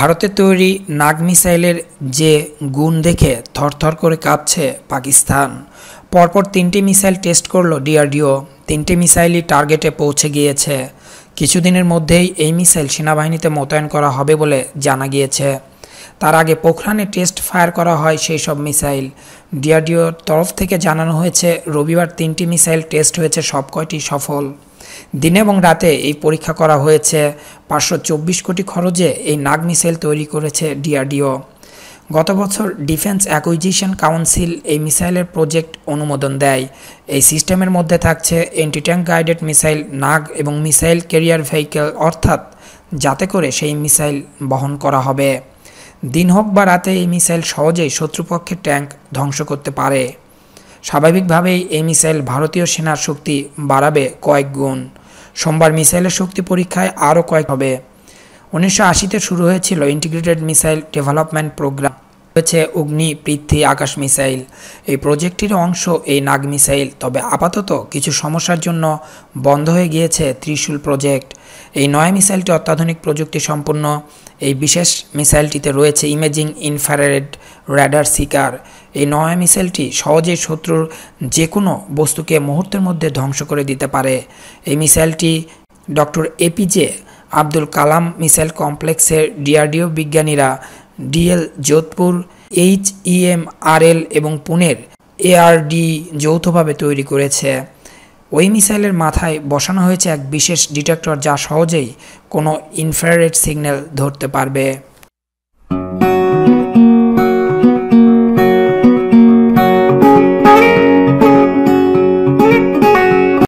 ভারতে তৈরি নাগ মিসাইলের যে গুণ দেখে থরথর করে কাঁপছে পাকিস্তান পরপর তিনটি মিসাইল টেস্ট করল ডিআরডিও তিনটি মিসাইলই টার্গেটে পৌঁছে গিয়েছে কিছুদিনের মধ্যেই এই মিসাইল সেনাবাহিনীতে মোতায়েন করা হবে বলে জানা গিয়েছে তার আগে পোখরানে টেস্ট ফায়ার করা হয় সেই সব মিসাইল ডিআরডিওর তরফ থেকে জানানো হয়েছে রবিবার তিনটি মিসাইল টেস্ট হয়েছে সব কয়টি সফল দিনে এবং রাতে এই পরীক্ষা করা হয়েছে পাঁচশো চব্বিশ কোটি খরচে এই নাগ মিসাইল তৈরি করেছে ডিআরডিও গত বছর ডিফেন্স অ্যাকুইজিশন কাউন্সিল এই মিসাইলের প্রজেক্ট অনুমোদন দেয় এই সিস্টেমের মধ্যে থাকছে anti tank guided missile Nag এবং মিসাইল কেরিয়ার ভেহিকেল অর্থাৎ যাতে করে সেই মিসাইল বহন করা হবে দিন হোক বা রাতে এই মিসাইল সহজেই শত্রুপক্ষের ট্যাঙ্ক ধ্বংস করতে পারে স্বাভাবিকভাবেই এই মিসাইল ভারতীয় সেনার শক্তি বাড়াবে কয়েক গুণ সোমবার মিসাইলের শক্তি পরীক্ষায় আরও কয়েক হবে উনিশশো আশিতে শুরু হয়েছিল ইন্টিগ্রেটেড মিসাইল ডেভেলপমেন্ট প্রোগ্রাম রয়েছে অগ্নি পৃথ্বী আকাশ মিসাইল এই প্রজেক্টটির অংশ এই নাগ মিসাইল তবে আপাতত কিছু সমস্যার জন্য বন্ধ হয়ে গিয়েছে ত্রিশূল প্রজেক্ট এই নয় মিসাইলটি অত্যাধুনিক প্রযুক্তি সম্পন্ন এই বিশেষ মিসাইলটিতে রয়েছে ইমেজিং ইনফ্রারেড র্যাডার সিকার এই নয় মিসাইলটি সহজেই শত্রুর যে কোনো বস্তুকে মুহূর্তের মধ্যে ধ্বংস করে দিতে পারে এই মিসাইলটি doctor APJ Abdul Kalam missile কমপ্লেক্সের ডিআরডিও বিজ্ঞানীরা DL Jodhpur H EM RL এবং পুনের এআরডি যৌথভাবে তৈরি করেছে ওই মিসাইলের মাথায় বসানো হয়েছে এক বিশেষ ডিটেক্টর যা সহজেই কোনো ইনফ্রারেড সিগন্যাল ধরতে পারবে